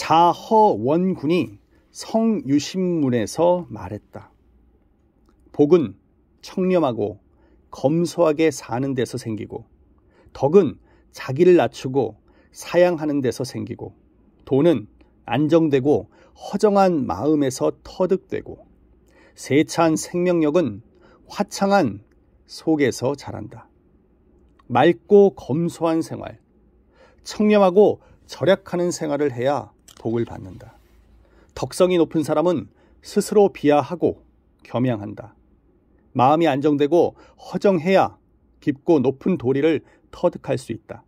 자허원 군이 성유신문에서 말했다. 복은 청렴하고 검소하게 사는 데서 생기고 덕은 자기를 낮추고 사양하는 데서 생기고 돈은 안정되고 허정한 마음에서 터득되고 세찬 생명력은 화창한 속에서 자란다. 맑고 검소한 생활, 청렴하고 절약하는 생활을 해야 복을 받는다. 덕성이 높은 사람은 스스로 비하하고 겸양한다. 마음이 안정되고 허정해야 깊고 높은 도리를 터득할 수 있다.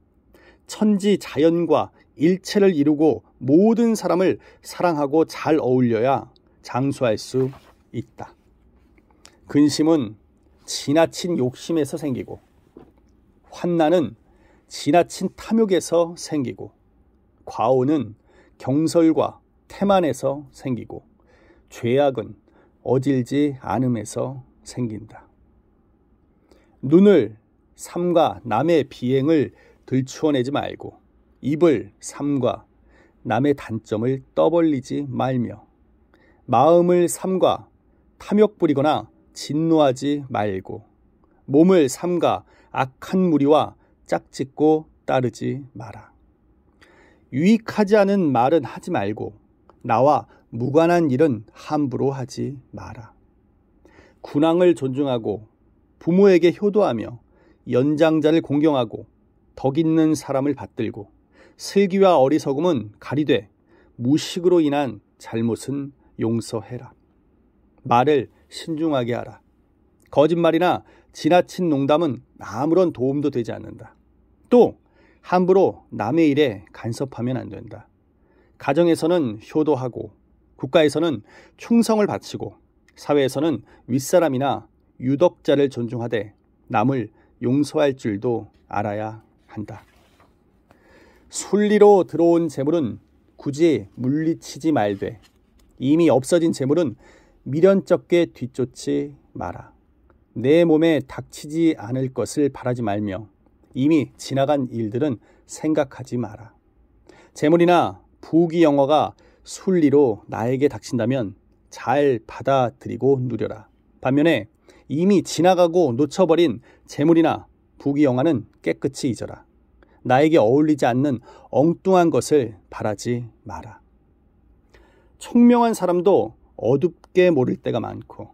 천지 자연과 일체를 이루고 모든 사람을 사랑하고 잘 어울려야 장수할 수 있다. 근심은 지나친 욕심에서 생기고 환난은 지나친 탐욕에서 생기고 과오는 경설과 태만에서 생기고 죄악은 어질지 않음에서 생긴다. 눈을 삼과 남의 비행을 들추어내지 말고 입을 삼과 남의 단점을 떠벌리지 말며 마음을 삼과 탐욕 부리거나 진노하지 말고 몸을 삼가 악한 무리와 짝짓고 따르지 마라. 유익하지 않은 말은 하지 말고 나와 무관한 일은 함부로 하지 마라. 군왕을 존중하고 부모에게 효도하며 연장자를 공경하고 덕 있는 사람을 받들고 슬기와 어리석음은 가리되 무식으로 인한 잘못은 용서해라. 말을 신중하게 하라. 거짓말이나 지나친 농담은 아무런 도움도 되지 않는다. 또 함부로 남의 일에 간섭하면 안 된다. 가정에서는 효도하고 국가에서는 충성을 바치고 사회에서는 윗사람이나 유덕자를 존중하되 남을 용서할 줄도 알아야 한다. 순리로 들어온 재물은 굳이 물리치지 말되 이미 없어진 재물은 미련쩍게 뒤쫓지 마라. 내 몸에 닥치지 않을 것을 바라지 말며 이미 지나간 일들은 생각하지 마라. 재물이나 부귀 영화가 순리로 나에게 닥친다면 잘 받아들이고 누려라. 반면에 이미 지나가고 놓쳐버린 재물이나 부귀 영화는 깨끗이 잊어라. 나에게 어울리지 않는 엉뚱한 것을 바라지 마라. 총명한 사람도 어둡게 모를 때가 많고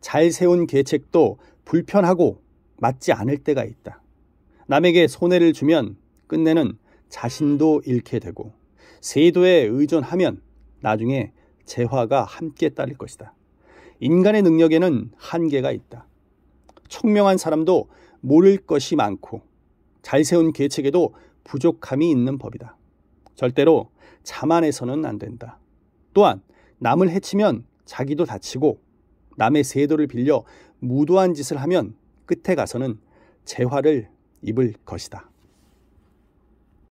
잘 세운 계책도 불편하고 맞지 않을 때가 있다. 남에게 손해를 주면 끝내는 자신도 잃게 되고 세도에 의존하면 나중에 재화가 함께 따를 것이다. 인간의 능력에는 한계가 있다. 총명한 사람도 모를 것이 많고 잘 세운 계책에도 부족함이 있는 법이다. 절대로 자만해서는 안 된다. 또한 남을 해치면 자기도 다치고 남의 세도를 빌려 무도한 짓을 하면 끝에 가서는 재화를 입을 것이다.